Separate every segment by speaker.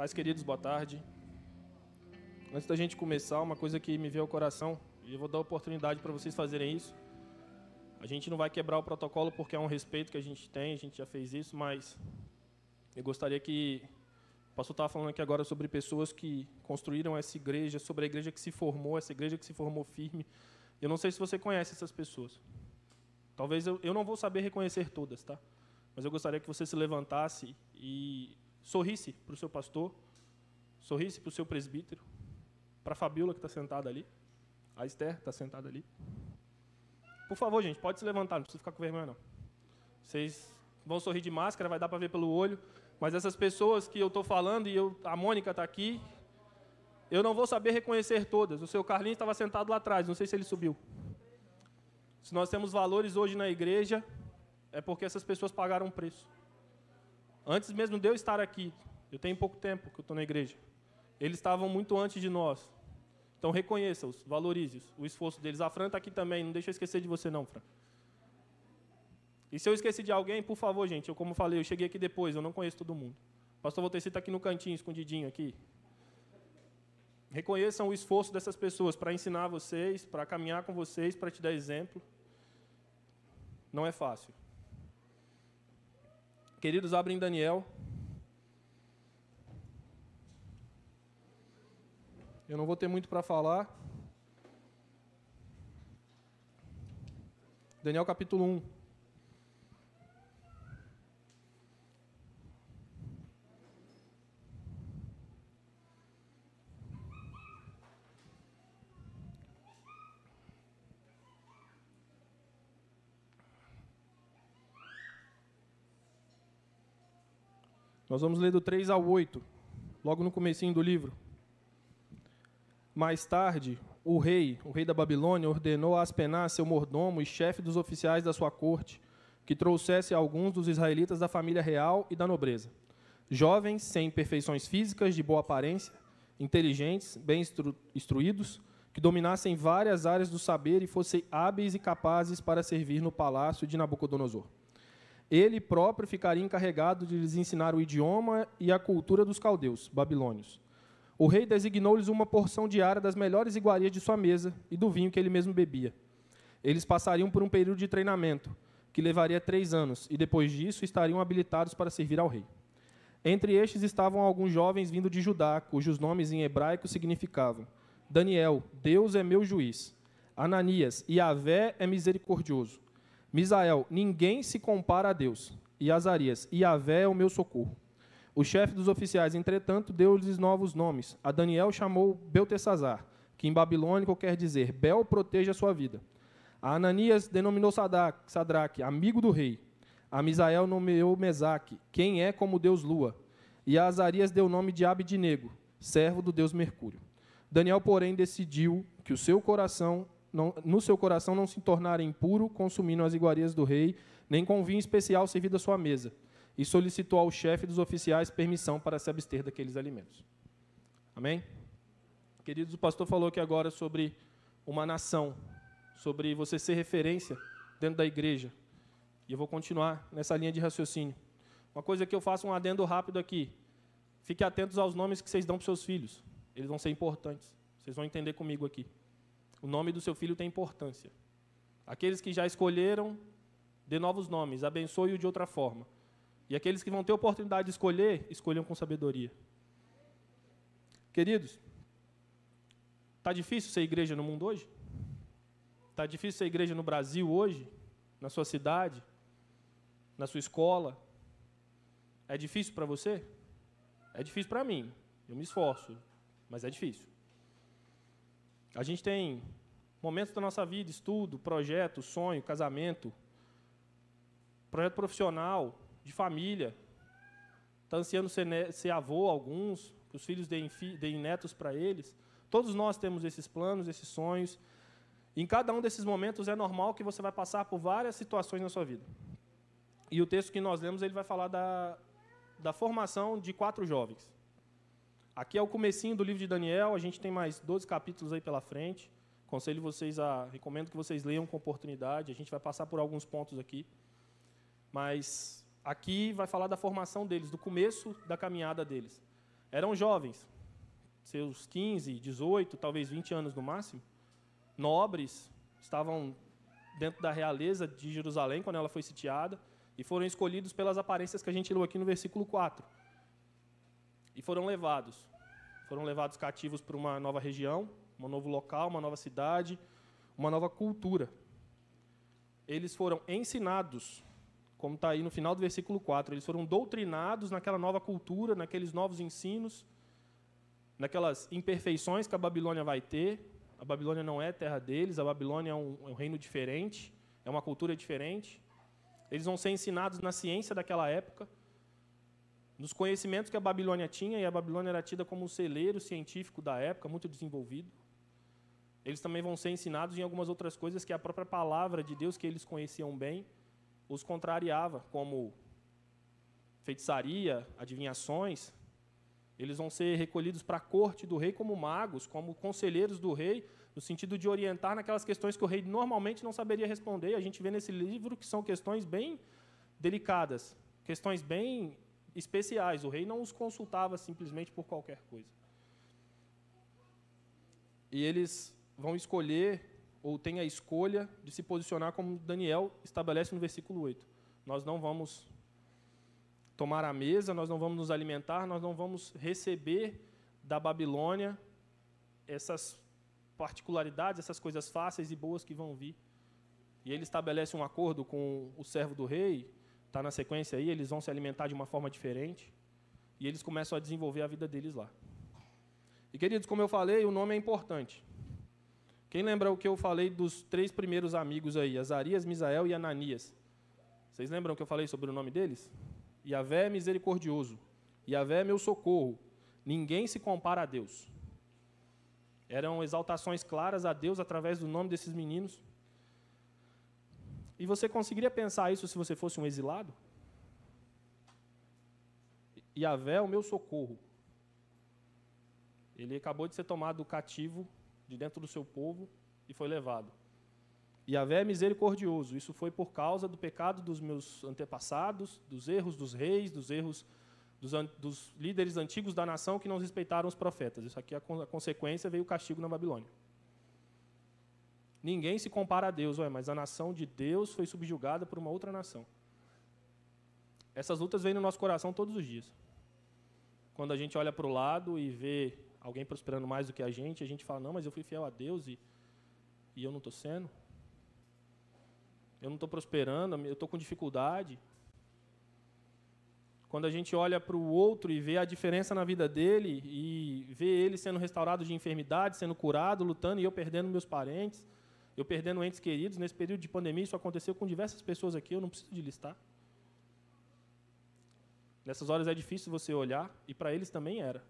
Speaker 1: Pais queridos, boa tarde. Antes da gente começar, uma coisa que me veio ao coração, e eu vou dar oportunidade para vocês fazerem isso. A gente não vai quebrar o protocolo porque é um respeito que a gente tem, a gente já fez isso, mas eu gostaria que o pastor estava falando aqui agora sobre pessoas que construíram essa igreja, sobre a igreja que se formou, essa igreja que se formou firme. Eu não sei se você conhece essas pessoas. Talvez eu, eu não vou saber reconhecer todas, tá? Mas eu gostaria que você se levantasse e Sorrisse para o seu pastor, sorrisse para o seu presbítero, para a Fabiola que está sentada ali, a Esther está sentada ali. Por favor, gente, pode se levantar, não precisa ficar com vergonha, não. Vocês vão sorrir de máscara, vai dar para ver pelo olho, mas essas pessoas que eu estou falando, e eu, a Mônica está aqui, eu não vou saber reconhecer todas. O seu Carlinhos estava sentado lá atrás, não sei se ele subiu. Se nós temos valores hoje na igreja, é porque essas pessoas pagaram preço. Antes mesmo de eu estar aqui, eu tenho pouco tempo que eu estou na igreja. Eles estavam muito antes de nós. Então reconheça-os, valorize-os, o esforço deles. A Fran está aqui também, não deixa eu esquecer de você não, Fran. E se eu esqueci de alguém, por favor, gente, eu como falei, eu cheguei aqui depois, eu não conheço todo mundo. O pastor Volteci está aqui no cantinho, escondidinho aqui. Reconheçam o esforço dessas pessoas para ensinar vocês, para caminhar com vocês, para te dar exemplo. Não é fácil. Queridos, abrem Daniel. Eu não vou ter muito para falar. Daniel capítulo 1. Nós vamos ler do 3 ao 8, logo no comecinho do livro. Mais tarde, o rei, o rei da Babilônia, ordenou a Aspená, seu mordomo e chefe dos oficiais da sua corte, que trouxesse alguns dos israelitas da família real e da nobreza. Jovens, sem perfeições físicas, de boa aparência, inteligentes, bem instru instruídos, que dominassem várias áreas do saber e fossem hábeis e capazes para servir no palácio de Nabucodonosor. Ele próprio ficaria encarregado de lhes ensinar o idioma e a cultura dos caldeus, babilônios. O rei designou-lhes uma porção diária das melhores iguarias de sua mesa e do vinho que ele mesmo bebia. Eles passariam por um período de treinamento, que levaria três anos, e depois disso estariam habilitados para servir ao rei. Entre estes estavam alguns jovens vindo de Judá, cujos nomes em hebraico significavam Daniel, Deus é meu juiz. Ananias, Yahvé é misericordioso. Misael, ninguém se compara a Deus. E Azarias, Iavé é o meu socorro. O chefe dos oficiais, entretanto, deu-lhes novos nomes. A Daniel chamou Beltesazar, que em babilônico quer dizer Bel proteja a sua vida. A Ananias denominou Sadraque, amigo do rei. A Misael nomeou Mesaque, quem é como Deus Lua. E a Azarias deu o nome de Abidnego, servo do Deus Mercúrio. Daniel, porém, decidiu que o seu coração não, no seu coração não se tornar impuro, consumindo as iguarias do rei, nem com vinho especial servido à sua mesa. E solicitou ao chefe dos oficiais permissão para se abster daqueles alimentos. Amém? Queridos, o pastor falou aqui agora sobre uma nação, sobre você ser referência dentro da igreja. E eu vou continuar nessa linha de raciocínio. Uma coisa que eu faço um adendo rápido aqui. Fique atentos aos nomes que vocês dão para seus filhos. Eles vão ser importantes. Vocês vão entender comigo aqui. O nome do seu filho tem importância. Aqueles que já escolheram, dê novos nomes, abençoe-o de outra forma. E aqueles que vão ter oportunidade de escolher, escolham com sabedoria. Queridos, está difícil ser igreja no mundo hoje? Está difícil ser igreja no Brasil hoje? Na sua cidade? Na sua escola? É difícil para você? É difícil para mim. Eu me esforço, mas é difícil. A gente tem Momentos da nossa vida, estudo, projeto, sonho, casamento, projeto profissional, de família. Está ansiando ser, né, ser avô alguns, que os filhos deem, deem netos para eles. Todos nós temos esses planos, esses sonhos. Em cada um desses momentos é normal que você vai passar por várias situações na sua vida. E o texto que nós lemos ele vai falar da, da formação de quatro jovens. Aqui é o comecinho do livro de Daniel, a gente tem mais 12 capítulos aí pela frente. Conselho vocês a. Recomendo que vocês leiam com oportunidade. A gente vai passar por alguns pontos aqui. Mas aqui vai falar da formação deles, do começo da caminhada deles. Eram jovens, seus 15, 18, talvez 20 anos no máximo, nobres, estavam dentro da realeza de Jerusalém quando ela foi sitiada e foram escolhidos pelas aparências que a gente leu aqui no versículo 4. E foram levados. Foram levados cativos para uma nova região, um novo local, uma nova cidade, uma nova cultura. Eles foram ensinados, como está aí no final do versículo 4, eles foram doutrinados naquela nova cultura, naqueles novos ensinos, naquelas imperfeições que a Babilônia vai ter. A Babilônia não é terra deles, a Babilônia é um, é um reino diferente, é uma cultura diferente. Eles vão ser ensinados na ciência daquela época, nos conhecimentos que a Babilônia tinha, e a Babilônia era tida como um celeiro científico da época, muito desenvolvido. Eles também vão ser ensinados em algumas outras coisas que a própria palavra de Deus, que eles conheciam bem, os contrariava, como feitiçaria, adivinhações. Eles vão ser recolhidos para a corte do rei como magos, como conselheiros do rei, no sentido de orientar naquelas questões que o rei normalmente não saberia responder. A gente vê nesse livro que são questões bem delicadas, questões bem especiais. O rei não os consultava simplesmente por qualquer coisa. E eles vão escolher ou têm a escolha de se posicionar como Daniel estabelece no versículo 8. Nós não vamos tomar a mesa, nós não vamos nos alimentar, nós não vamos receber da Babilônia essas particularidades, essas coisas fáceis e boas que vão vir. E ele estabelece um acordo com o servo do rei, está na sequência aí, eles vão se alimentar de uma forma diferente, e eles começam a desenvolver a vida deles lá. E queridos, como eu falei, o nome é importante. Quem lembra o que eu falei dos três primeiros amigos aí, Azarias, Misael e Ananias? Vocês lembram o que eu falei sobre o nome deles? Yavé é misericordioso. Yavé é meu socorro. Ninguém se compara a Deus. Eram exaltações claras a Deus através do nome desses meninos. E você conseguiria pensar isso se você fosse um exilado? Yavé é o meu socorro. Ele acabou de ser tomado cativo de dentro do seu povo e foi levado. Yahvé é misericordioso. Isso foi por causa do pecado dos meus antepassados, dos erros dos reis, dos erros dos, an dos líderes antigos da nação que não respeitaram os profetas. Isso aqui, a, con a consequência, veio o castigo na Babilônia. Ninguém se compara a Deus, ué, mas a nação de Deus foi subjugada por uma outra nação. Essas lutas vêm no nosso coração todos os dias. Quando a gente olha para o lado e vê alguém prosperando mais do que a gente, a gente fala, não, mas eu fui fiel a Deus e, e eu não estou sendo. Eu não estou prosperando, eu estou com dificuldade. Quando a gente olha para o outro e vê a diferença na vida dele, e vê ele sendo restaurado de enfermidade, sendo curado, lutando, e eu perdendo meus parentes, eu perdendo entes queridos, nesse período de pandemia, isso aconteceu com diversas pessoas aqui, eu não preciso de listar. Nessas horas é difícil você olhar, e para eles também era.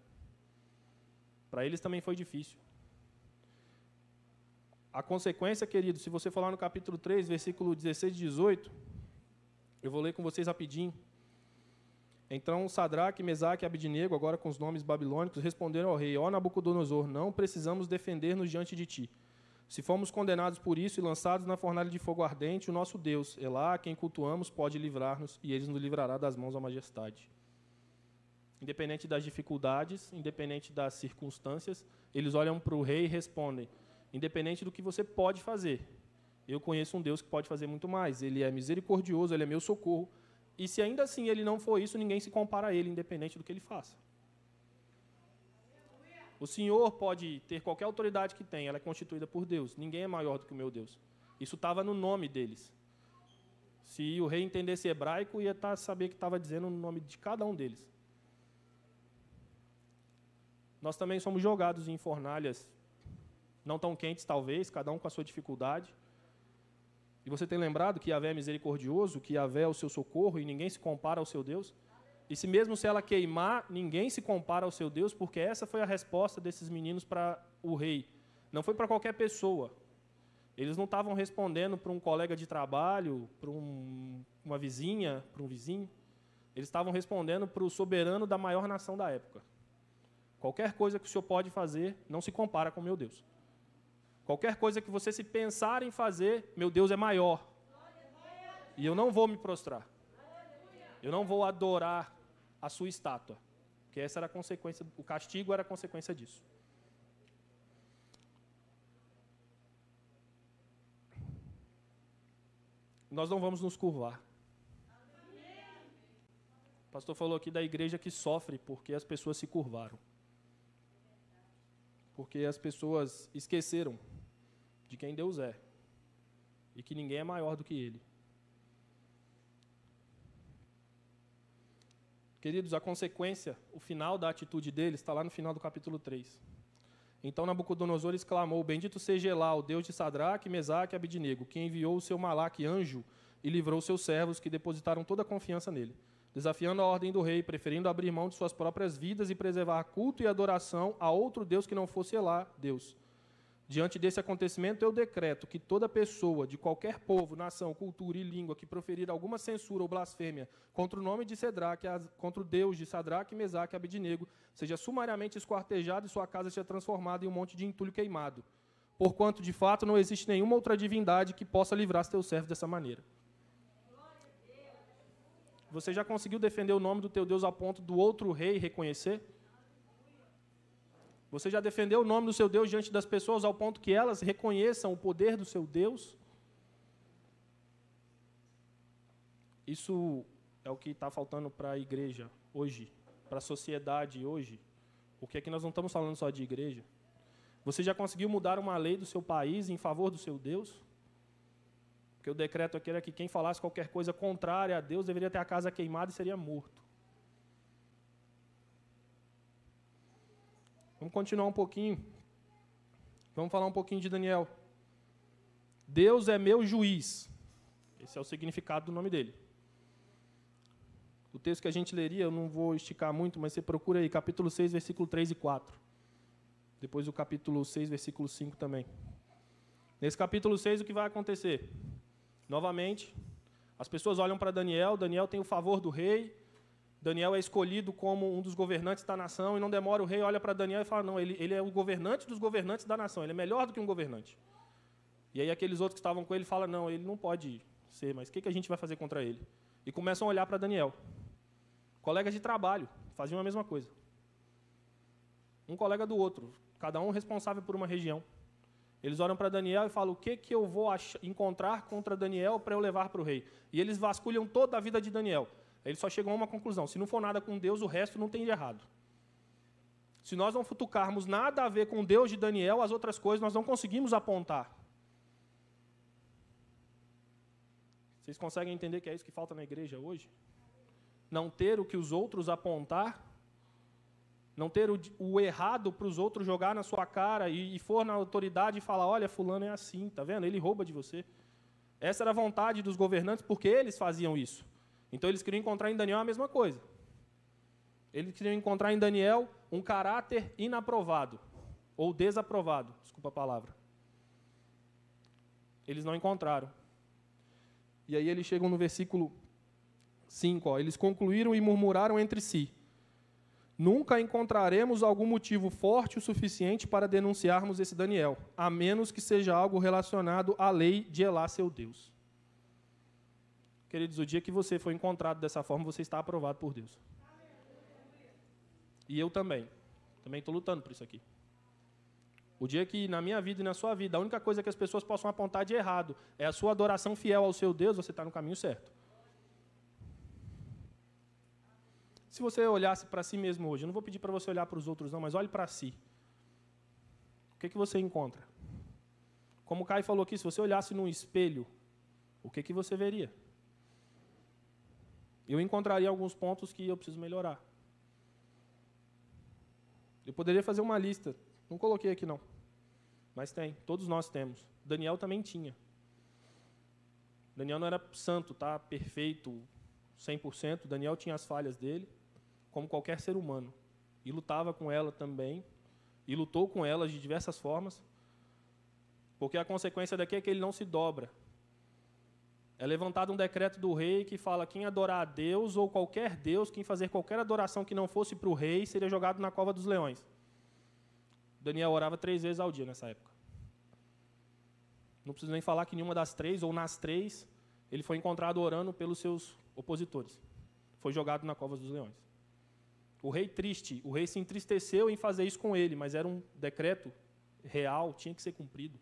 Speaker 1: Para eles também foi difícil. A consequência, querido, se você falar no capítulo 3, versículo 16 e 18, eu vou ler com vocês rapidinho. Então Sadraque, Mesaque e Abidinego, agora com os nomes babilônicos, responderam ao rei: Ó Nabucodonosor, não precisamos defender-nos diante de ti. Se fomos condenados por isso e lançados na fornalha de fogo ardente, o nosso Deus, Elá, a quem cultuamos, pode livrar-nos, e ele nos livrará das mãos da majestade. Independente das dificuldades, independente das circunstâncias, eles olham para o rei e respondem: independente do que você pode fazer, eu conheço um Deus que pode fazer muito mais. Ele é misericordioso, ele é meu socorro. E se ainda assim ele não for isso, ninguém se compara a ele, independente do que ele faça. O Senhor pode ter qualquer autoridade que tem, ela é constituída por Deus. Ninguém é maior do que o meu Deus. Isso estava no nome deles. Se o rei entendesse hebraico, ia tá, saber que estava dizendo no nome de cada um deles nós também somos jogados em fornalhas não tão quentes, talvez, cada um com a sua dificuldade. E você tem lembrado que Yahvé é misericordioso, que Yahvé é o seu socorro e ninguém se compara ao seu Deus? E se mesmo se ela queimar, ninguém se compara ao seu Deus, porque essa foi a resposta desses meninos para o rei. Não foi para qualquer pessoa. Eles não estavam respondendo para um colega de trabalho, para um, uma vizinha, para um vizinho. Eles estavam respondendo para o soberano da maior nação da época. Qualquer coisa que o senhor pode fazer não se compara com meu Deus. Qualquer coisa que você se pensar em fazer, meu Deus é maior. E eu não vou me prostrar. Eu não vou adorar a sua estátua. Porque essa era a consequência, o castigo era a consequência disso. Nós não vamos nos curvar. O pastor falou aqui da igreja que sofre porque as pessoas se curvaram porque as pessoas esqueceram de quem Deus é e que ninguém é maior do que Ele. Queridos, a consequência, o final da atitude deles está lá no final do capítulo 3. Então Nabucodonosor exclamou: Bendito seja Elá, o Deus de Sadraque, Mesaque e Abidnego, que enviou o seu malaque anjo e livrou seus servos que depositaram toda a confiança nele desafiando a ordem do rei, preferindo abrir mão de suas próprias vidas e preservar culto e adoração a outro Deus que não fosse Elá, Deus. Diante desse acontecimento, eu decreto que toda pessoa de qualquer povo, nação, cultura e língua que proferir alguma censura ou blasfêmia contra o nome de Sedraque, contra o Deus de Sadraque, Mesaque e Abednego, seja sumariamente esquartejado e sua casa seja transformada em um monte de entulho queimado. Porquanto, de fato, não existe nenhuma outra divindade que possa livrar seus servos dessa maneira. Você já conseguiu defender o nome do teu Deus a ponto do outro rei reconhecer? Você já defendeu o nome do seu Deus diante das pessoas ao ponto que elas reconheçam o poder do seu Deus? Isso é o que está faltando para a igreja hoje, para a sociedade hoje. Porque aqui nós não estamos falando só de igreja. Você já conseguiu mudar uma lei do seu país em favor do seu Deus? Porque o decreto aqui era que quem falasse qualquer coisa contrária a Deus deveria ter a casa queimada e seria morto. Vamos continuar um pouquinho. Vamos falar um pouquinho de Daniel. Deus é meu juiz. Esse é o significado do nome dele. O texto que a gente leria, eu não vou esticar muito, mas você procura aí, capítulo 6, versículo 3 e 4. Depois o capítulo 6, versículo 5 também. Nesse capítulo 6, o que vai acontecer? Novamente, as pessoas olham para Daniel, Daniel tem o favor do rei, Daniel é escolhido como um dos governantes da nação, e não demora o rei olha para Daniel e fala: não, ele, ele é o governante dos governantes da nação, ele é melhor do que um governante. E aí aqueles outros que estavam com ele falam: não, ele não pode ser, mas o que, que a gente vai fazer contra ele? E começam a olhar para Daniel. Colegas de trabalho faziam a mesma coisa. Um colega do outro, cada um responsável por uma região. Eles olham para Daniel e falam: o que, que eu vou encontrar contra Daniel para eu levar para o rei? E eles vasculham toda a vida de Daniel. Eles só chegam a uma conclusão: se não for nada com Deus, o resto não tem de errado. Se nós não futucarmos nada a ver com Deus de Daniel, as outras coisas nós não conseguimos apontar. Vocês conseguem entender que é isso que falta na igreja hoje? Não ter o que os outros apontar não ter o, o errado para os outros jogar na sua cara e, e, for na autoridade e falar, olha, fulano é assim, tá vendo? Ele rouba de você. Essa era a vontade dos governantes porque eles faziam isso. Então eles queriam encontrar em Daniel a mesma coisa. Eles queriam encontrar em Daniel um caráter inaprovado ou desaprovado, desculpa a palavra. Eles não encontraram. E aí eles chegam no versículo 5, eles concluíram e murmuraram entre si Nunca encontraremos algum motivo forte o suficiente para denunciarmos esse Daniel, a menos que seja algo relacionado à lei de Elá, seu Deus. Queridos, o dia que você foi encontrado dessa forma, você está aprovado por Deus. E eu também. Também estou lutando por isso aqui. O dia que na minha vida e na sua vida, a única coisa que as pessoas possam apontar de errado é a sua adoração fiel ao seu Deus, você está no caminho certo. se você olhasse para si mesmo hoje, eu não vou pedir para você olhar para os outros, não, mas olhe para si. O que, que você encontra? Como o Caio falou aqui, se você olhasse num espelho, o que, que você veria? Eu encontraria alguns pontos que eu preciso melhorar. Eu poderia fazer uma lista, não coloquei aqui não, mas tem, todos nós temos. Daniel também tinha. Daniel não era santo, tá? Perfeito, 100%. Daniel tinha as falhas dele como qualquer ser humano. E lutava com ela também, e lutou com ela de diversas formas, porque a consequência daqui é que ele não se dobra. É levantado um decreto do rei que fala quem adorar a Deus ou qualquer Deus, quem fazer qualquer adoração que não fosse para o rei, seria jogado na cova dos leões. Daniel orava três vezes ao dia nessa época. Não preciso nem falar que nenhuma das três, ou nas três, ele foi encontrado orando pelos seus opositores. Foi jogado na cova dos leões o rei triste, o rei se entristeceu em fazer isso com ele, mas era um decreto real, tinha que ser cumprido.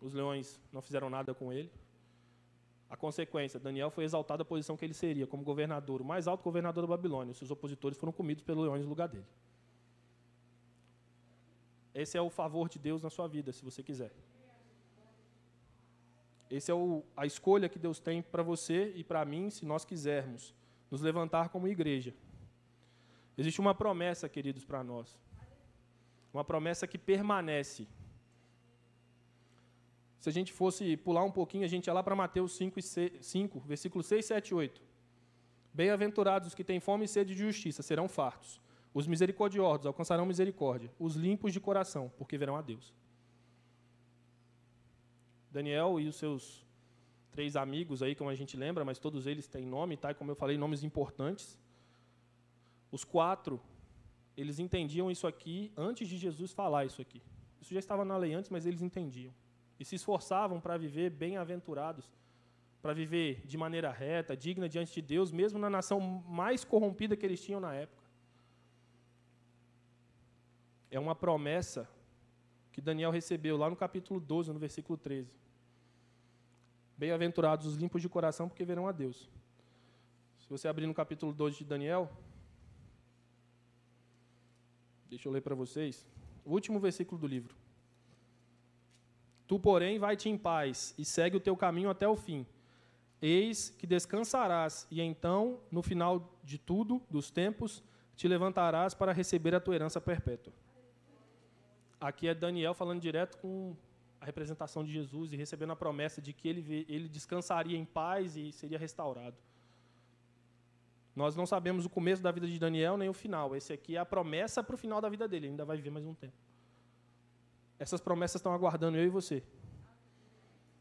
Speaker 1: Os leões não fizeram nada com ele. A consequência, Daniel foi exaltado à posição que ele seria, como governador, o mais alto governador da Babilônia. Seus opositores foram comidos pelos leões no lugar dele. Esse é o favor de Deus na sua vida, se você quiser. Essa é o, a escolha que Deus tem para você e para mim, se nós quisermos nos levantar como igreja. Existe uma promessa, queridos, para nós. Uma promessa que permanece. Se a gente fosse pular um pouquinho, a gente ia lá para Mateus 5, 5, versículo 6, 7 8. Bem-aventurados os que têm fome e sede de justiça, serão fartos. Os misericordiosos alcançarão misericórdia. Os limpos de coração, porque verão a Deus. Daniel e os seus três amigos aí, como a gente lembra, mas todos eles têm nome, tá? Como eu falei, nomes importantes. Os quatro, eles entendiam isso aqui antes de Jesus falar isso aqui. Isso já estava na lei antes, mas eles entendiam. E se esforçavam para viver bem-aventurados, para viver de maneira reta, digna diante de Deus, mesmo na nação mais corrompida que eles tinham na época. É uma promessa que Daniel recebeu lá no capítulo 12, no versículo 13. Bem-aventurados os limpos de coração, porque verão a Deus. Se você abrir no capítulo 12 de Daniel, Deixa eu ler para vocês. O último versículo do livro. Tu, porém, vai-te em paz e segue o teu caminho até o fim. Eis que descansarás, e então, no final de tudo, dos tempos, te levantarás para receber a tua herança perpétua. Aqui é Daniel falando direto com a representação de Jesus e recebendo a promessa de que ele, ele descansaria em paz e seria restaurado. Nós não sabemos o começo da vida de Daniel nem o final. Esse aqui é a promessa para o final da vida dele. Ele ainda vai viver mais um tempo. Essas promessas estão aguardando eu e você.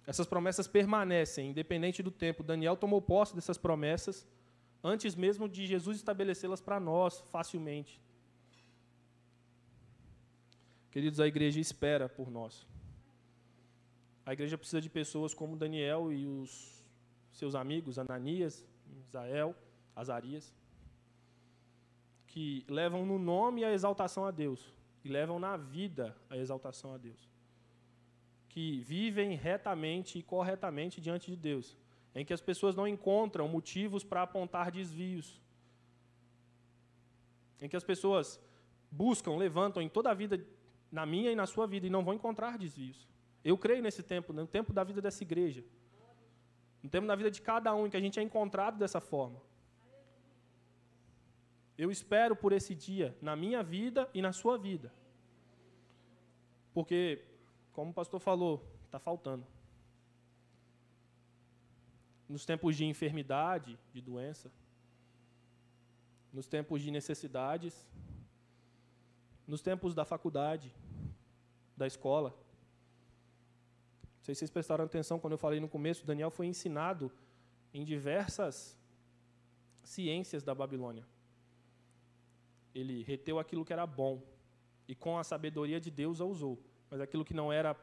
Speaker 1: Essas promessas permanecem, independente do tempo. Daniel tomou posse dessas promessas antes mesmo de Jesus estabelecê-las para nós facilmente. Queridos, a igreja espera por nós. A igreja precisa de pessoas como Daniel e os seus amigos, Ananias, Israel Azarias, que levam no nome a exaltação a Deus e levam na vida a exaltação a Deus. Que vivem retamente e corretamente diante de Deus, em que as pessoas não encontram motivos para apontar desvios. Em que as pessoas buscam, levantam em toda a vida, na minha e na sua vida, e não vão encontrar desvios. Eu creio nesse tempo, no tempo da vida dessa igreja. No tempo da vida de cada um, em que a gente é encontrado dessa forma. Eu espero por esse dia na minha vida e na sua vida. Porque, como o pastor falou, está faltando. Nos tempos de enfermidade, de doença, nos tempos de necessidades, nos tempos da faculdade, da escola. Não sei se vocês prestaram atenção quando eu falei no começo, Daniel foi ensinado em diversas ciências da Babilônia ele reteu aquilo que era bom e com a sabedoria de Deus a usou. Mas aquilo que não era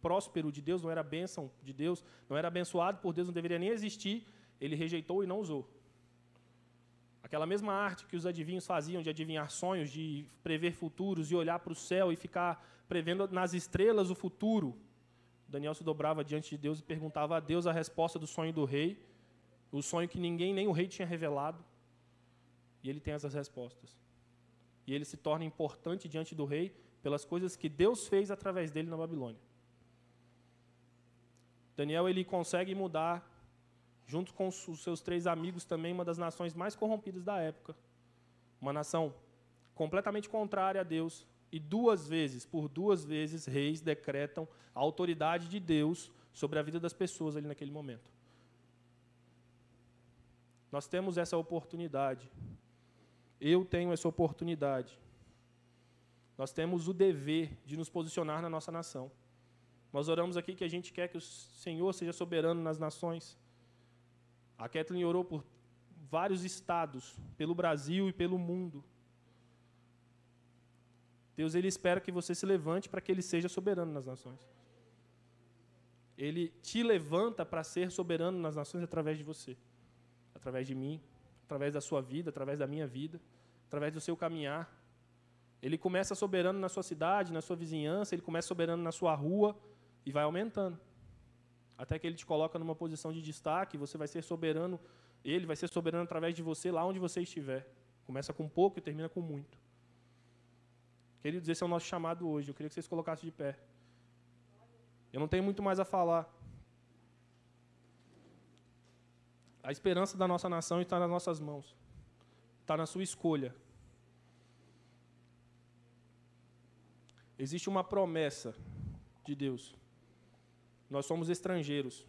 Speaker 1: próspero de Deus, não era bênção de Deus, não era abençoado por Deus, não deveria nem existir, ele rejeitou e não usou. Aquela mesma arte que os adivinhos faziam de adivinhar sonhos, de prever futuros e olhar para o céu e ficar prevendo nas estrelas o futuro. Daniel se dobrava diante de Deus e perguntava a Deus a resposta do sonho do rei, o sonho que ninguém, nem o rei tinha revelado. E ele tem essas respostas. E ele se torna importante diante do rei pelas coisas que Deus fez através dele na Babilônia. Daniel ele consegue mudar, junto com os seus três amigos também, uma das nações mais corrompidas da época. Uma nação completamente contrária a Deus. E duas vezes, por duas vezes, reis decretam a autoridade de Deus sobre a vida das pessoas ali naquele momento. Nós temos essa oportunidade eu tenho essa oportunidade. Nós temos o dever de nos posicionar na nossa nação. Nós oramos aqui que a gente quer que o Senhor seja soberano nas nações. A Kathleen orou por vários estados, pelo Brasil e pelo mundo. Deus ele espera que você se levante para que ele seja soberano nas nações. Ele te levanta para ser soberano nas nações através de você, através de mim, através da sua vida, através da minha vida, através do seu caminhar. Ele começa soberano na sua cidade, na sua vizinhança, ele começa soberano na sua rua e vai aumentando. Até que ele te coloca numa posição de destaque, você vai ser soberano, ele vai ser soberano através de você lá onde você estiver. Começa com pouco e termina com muito. Queridos, esse é o nosso chamado hoje. Eu queria que vocês colocassem de pé. Eu não tenho muito mais a falar. A esperança da nossa nação está nas nossas mãos. Está na sua escolha. Existe uma promessa de Deus. Nós somos estrangeiros,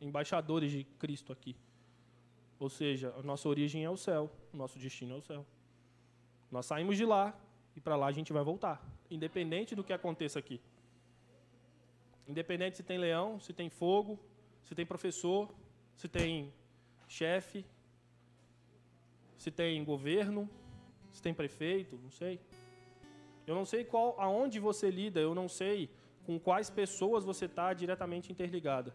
Speaker 1: embaixadores de Cristo aqui. Ou seja, a nossa origem é o céu, o nosso destino é o céu. Nós saímos de lá e para lá a gente vai voltar, independente do que aconteça aqui. Independente se tem leão, se tem fogo, se tem professor, se tem chefe, se tem governo, se tem prefeito, não sei. Eu não sei qual, aonde você lida, eu não sei com quais pessoas você está diretamente interligada.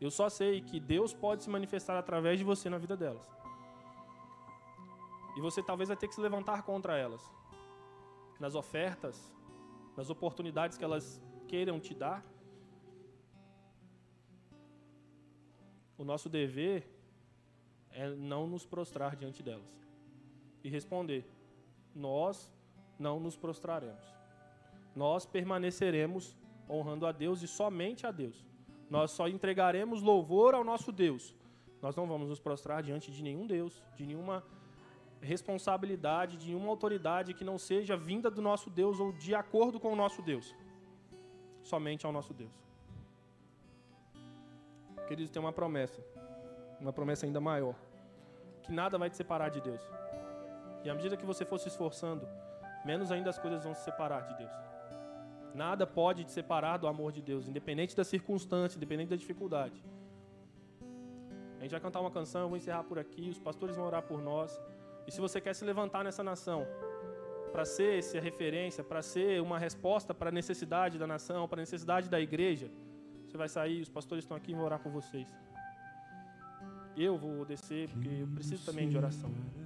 Speaker 1: Eu só sei que Deus pode se manifestar através de você na vida delas. E você talvez vai ter que se levantar contra elas. Nas ofertas, nas oportunidades que elas queiram te dar. O nosso dever é não nos prostrar diante delas. E responder: Nós não nos prostraremos. Nós permaneceremos honrando a Deus e somente a Deus. Nós só entregaremos louvor ao nosso Deus. Nós não vamos nos prostrar diante de nenhum Deus, de nenhuma responsabilidade, de nenhuma autoridade que não seja vinda do nosso Deus ou de acordo com o nosso Deus. Somente ao nosso Deus. Queridos, tem uma promessa, uma promessa ainda maior que nada vai te separar de Deus. E à medida que você for se esforçando, menos ainda as coisas vão se separar de Deus. Nada pode te separar do amor de Deus, independente da circunstância, independente da dificuldade. A gente vai cantar uma canção, eu vou encerrar por aqui, os pastores vão orar por nós. E se você quer se levantar nessa nação, para ser essa referência, para ser uma resposta para a necessidade da nação, para a necessidade da igreja, você vai sair, os pastores estão aqui e vão orar por vocês eu vou descer, porque eu preciso também de oração.